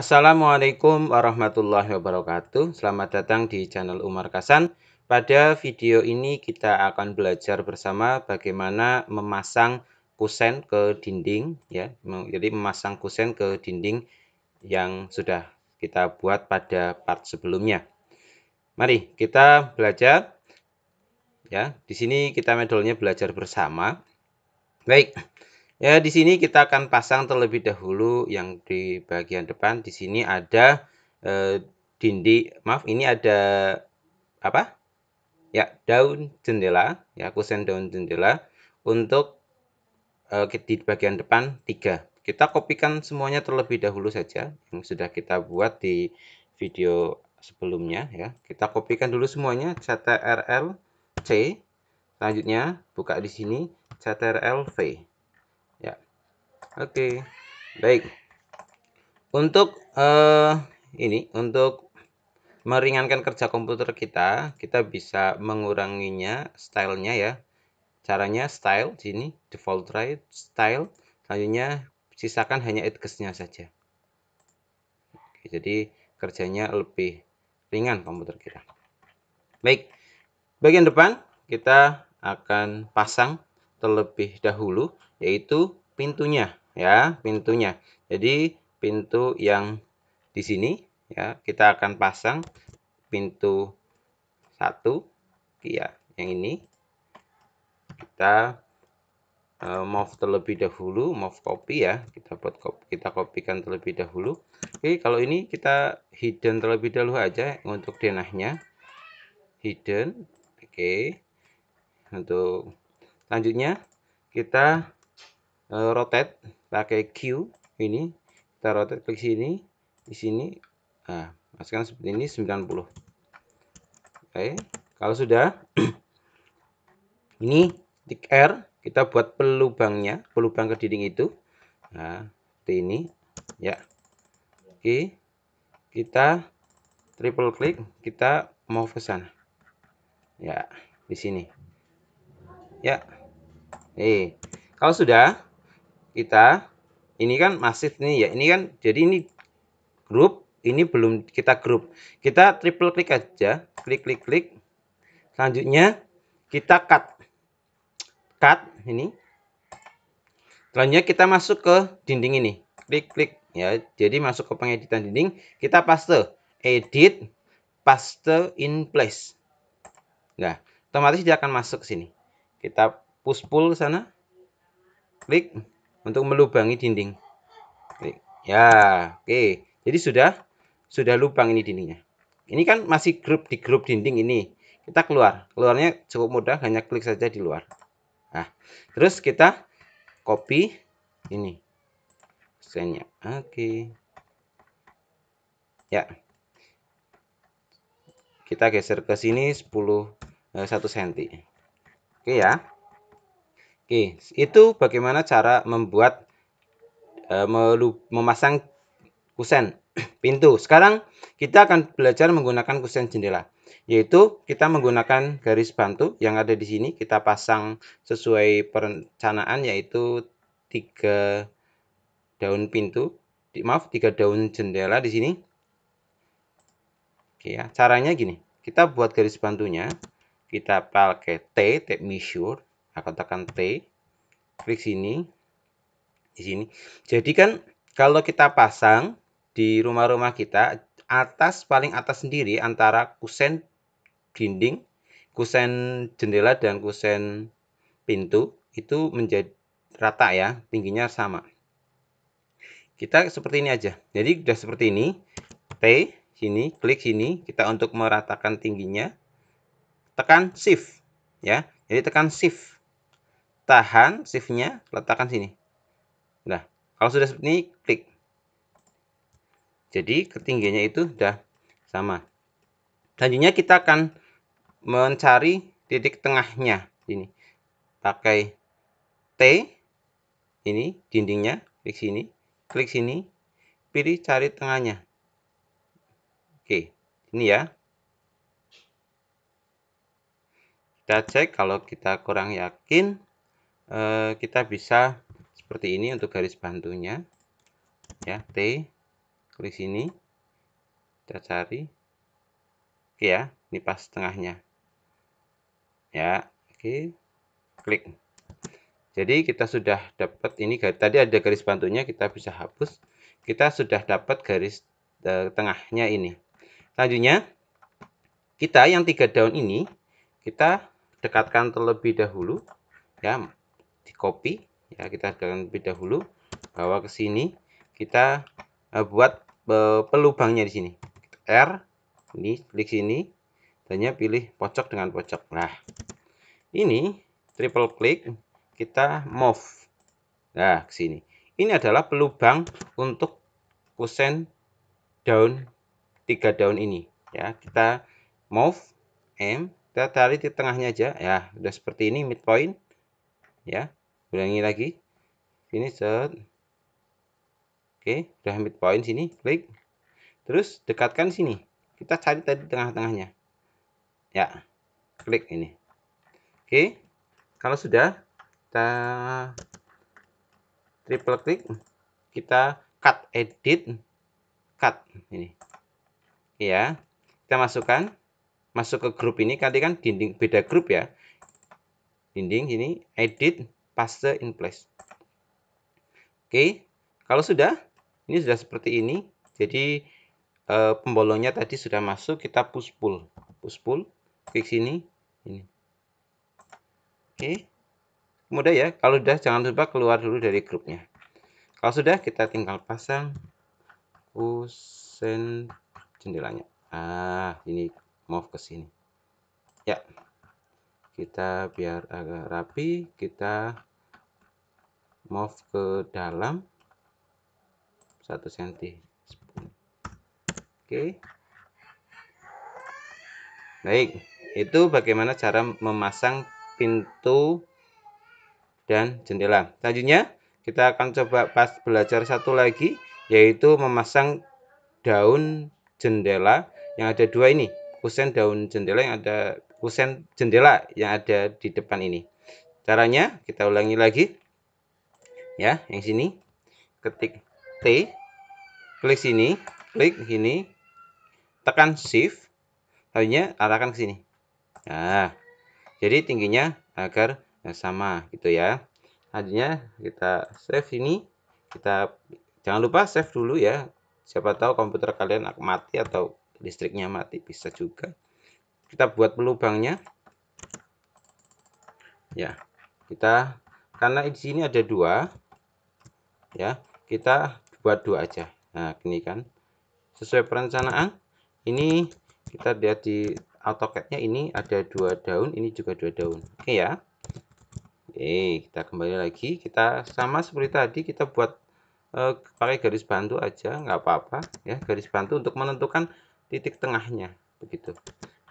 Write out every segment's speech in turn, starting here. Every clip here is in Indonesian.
Assalamualaikum warahmatullahi wabarakatuh. Selamat datang di channel Umar Kasan. Pada video ini kita akan belajar bersama bagaimana memasang kusen ke dinding ya. Jadi memasang kusen ke dinding yang sudah kita buat pada part sebelumnya. Mari kita belajar. Ya, di sini kita metodenya belajar bersama. Baik. Ya, di sini kita akan pasang terlebih dahulu yang di bagian depan. Di sini ada eh, dinding, maaf, ini ada apa? Ya, daun jendela, ya, kusen daun jendela untuk eh, di bagian depan tiga. Kita kopikan semuanya terlebih dahulu saja yang sudah kita buat di video sebelumnya ya. Kita kopikan dulu semuanya CTRL C. Selanjutnya buka di sini CTRL V oke baik untuk uh, ini untuk meringankan kerja komputer kita kita bisa menguranginya stylenya ya caranya style di sini default right style selanjutnya sisakan hanya edgesnya saja Oke, jadi kerjanya lebih ringan komputer kita baik bagian depan kita akan pasang terlebih dahulu yaitu pintunya ya pintunya. Jadi pintu yang di sini ya kita akan pasang pintu satu ya yang ini kita eh, move terlebih dahulu move copy ya kita buat copy, kita kopikan terlebih dahulu oke kalau ini kita hidden terlebih dahulu aja untuk denahnya hidden oke untuk selanjutnya kita Eh, rotate pakai Q ini kita rotate klik sini di sini nah masukkan nah, seperti ini 90 oke okay. kalau sudah ini tik R kita buat pelubangnya pelubang ke dinding itu nah seperti ini ya oke okay. kita triple klik kita mau ke sana ya di sini ya eh kalau sudah kita ini kan masif nih ya ini kan jadi ini grup ini belum kita grup kita triple klik aja klik klik klik selanjutnya kita cut cut ini selanjutnya kita masuk ke dinding ini klik klik ya jadi masuk ke pengeditan dinding kita paste edit paste in place nah otomatis dia akan masuk ke sini kita push pull sana klik untuk melubangi dinding. Ya, oke. Jadi sudah sudah lubang ini dindingnya. Ini kan masih grup di grup dinding ini. Kita keluar. Keluarnya cukup mudah, hanya klik saja di luar. Nah, terus kita copy ini. Desainnya. Oke. Ya. Kita geser ke sini 10 1 cm. Oke ya. Oke, itu bagaimana cara membuat uh, memasang kusen pintu. Sekarang kita akan belajar menggunakan kusen jendela, yaitu kita menggunakan garis bantu yang ada di sini kita pasang sesuai perencanaan yaitu tiga daun pintu, maaf tiga daun jendela di sini. Oke ya, caranya gini. Kita buat garis bantunya, kita pakai T, T measure Nah, akan tekan T klik sini di sini jadi kan kalau kita pasang di rumah-rumah kita atas paling atas sendiri antara kusen dinding kusen jendela dan kusen pintu itu menjadi rata ya tingginya sama kita seperti ini aja jadi sudah seperti ini T sini klik sini kita untuk meratakan tingginya tekan shift ya jadi tekan shift tahan shiftnya, letakkan sini. Nah, kalau sudah seperti ini, klik. Jadi ketinggiannya itu sudah sama. Selanjutnya kita akan mencari titik tengahnya. Ini pakai T, ini dindingnya, klik sini, klik sini, pilih cari tengahnya. Oke, ini ya. Kita cek kalau kita kurang yakin Eh, kita bisa seperti ini untuk garis bantunya ya T klik sini kita cari oke ya ini pas tengahnya ya oke klik jadi kita sudah dapat ini tadi ada garis bantunya kita bisa hapus kita sudah dapat garis eh, tengahnya ini selanjutnya kita yang tiga daun ini kita dekatkan terlebih dahulu ya di copy ya kita jalan lebih dahulu bawa ke sini kita uh, buat uh, pelubangnya di sini R ini klik sini hanya pilih pojok dengan pojok nah ini triple klik kita move nah ke sini ini adalah pelubang untuk kusen daun tiga daun ini ya kita move M kita tarik di tengahnya aja ya udah seperti ini midpoint ya ulangi lagi sini set oke udah mid point sini klik terus dekatkan sini kita cari tadi tengah-tengahnya ya klik ini oke kalau sudah kita triple klik kita cut edit cut ini ya kita masukkan masuk ke grup ini kali kan dinding beda grup ya dinding ini edit paste in place oke kalau sudah ini sudah seperti ini jadi e, pembolongnya tadi sudah masuk kita push pull push pull klik sini ini oke mudah ya kalau sudah jangan lupa keluar dulu dari grupnya kalau sudah kita tinggal pasang kusen jendelanya ah ini move ke sini ya kita biar agak rapi kita move ke dalam satu senti. oke baik itu bagaimana cara memasang pintu dan jendela selanjutnya kita akan coba pas belajar satu lagi yaitu memasang daun jendela yang ada dua ini kusen daun jendela yang ada kusen jendela yang ada di depan ini. Caranya kita ulangi lagi. Ya, yang sini ketik T, klik sini, klik sini, tekan shift, lainnya arahkan ke sini. Nah, jadi tingginya agar sama gitu ya. Akhirnya kita save ini, kita jangan lupa save dulu ya. Siapa tahu komputer kalian mati atau listriknya mati bisa juga kita buat pelubangnya ya kita karena di sini ada dua ya kita buat dua aja nah ini kan sesuai perencanaan ini kita lihat di autocadnya ini ada dua daun ini juga dua daun oke ya Oke, kita kembali lagi. Kita sama seperti tadi kita buat eh, pakai garis bantu aja, nggak apa-apa ya, garis bantu untuk menentukan titik tengahnya begitu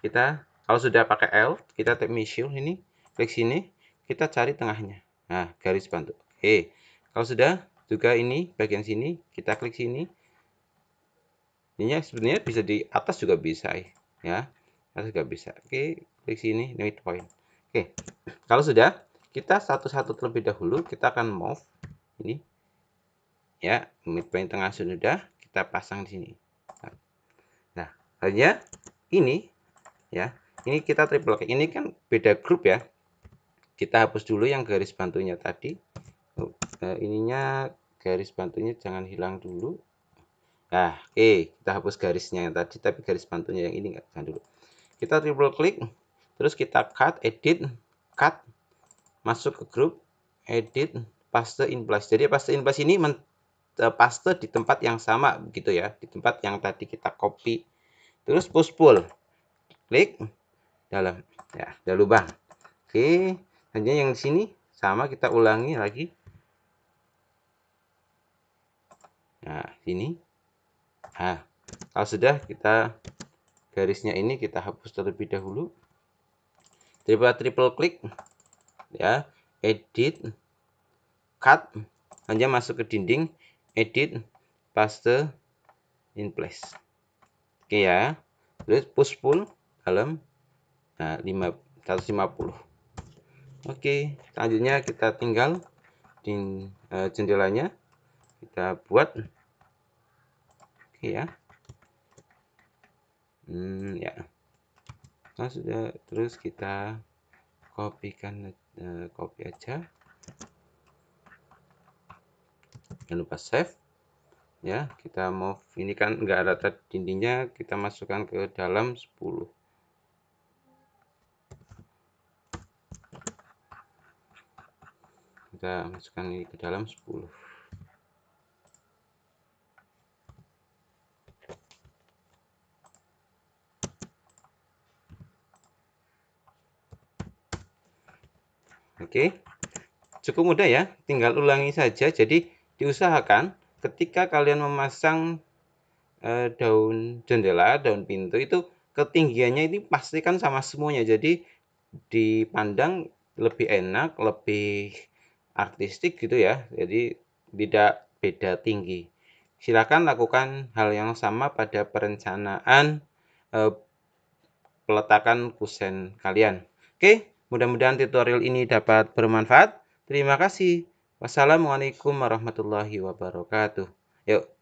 kita kalau sudah pakai L kita tap measure ini klik sini kita cari tengahnya nah garis bantu oke kalau sudah juga ini bagian sini kita klik sini ini sebenarnya bisa di atas juga bisa eh, ya atas juga bisa oke klik sini limit point oke kalau sudah kita satu-satu terlebih dahulu kita akan move ini ya limit point tengah sudah kita pasang di sini nah hanya nah, ini ya ini kita triple klik ini kan beda grup ya kita hapus dulu yang garis bantunya tadi oh, ininya garis bantunya jangan hilang dulu nah oke okay. kita hapus garisnya yang tadi tapi garis bantunya yang ini enggak jangan dulu kita triple klik terus kita cut edit cut masuk ke grup edit paste in place jadi paste in place ini men, eh, paste di tempat yang sama gitu ya di tempat yang tadi kita copy terus push pull klik dalam ya ada lubang oke hanya yang sini sama kita ulangi lagi nah sini nah kalau sudah kita garisnya ini kita hapus terlebih dahulu triple triple klik ya edit cut hanya masuk ke dinding edit paste in place oke ya terus push pull dalam nah, 5, 150 oke selanjutnya kita tinggal di uh, jendelanya kita buat oke ya hmm, ya nah sudah terus kita kopikan uh, eh, copy aja jangan lupa save ya kita mau ini kan enggak ada dindingnya kita masukkan ke dalam 10 kita masukkan ini ke dalam 10 Oke, cukup mudah ya. Tinggal ulangi saja. Jadi diusahakan ketika kalian memasang eh, daun jendela, daun pintu itu ketinggiannya ini pastikan sama semuanya. Jadi dipandang lebih enak, lebih artistik gitu ya. Jadi tidak beda tinggi. Silakan lakukan hal yang sama pada perencanaan eh, peletakan kusen kalian. Oke, mudah-mudahan tutorial ini dapat bermanfaat. Terima kasih. Wassalamualaikum warahmatullahi wabarakatuh. Yuk.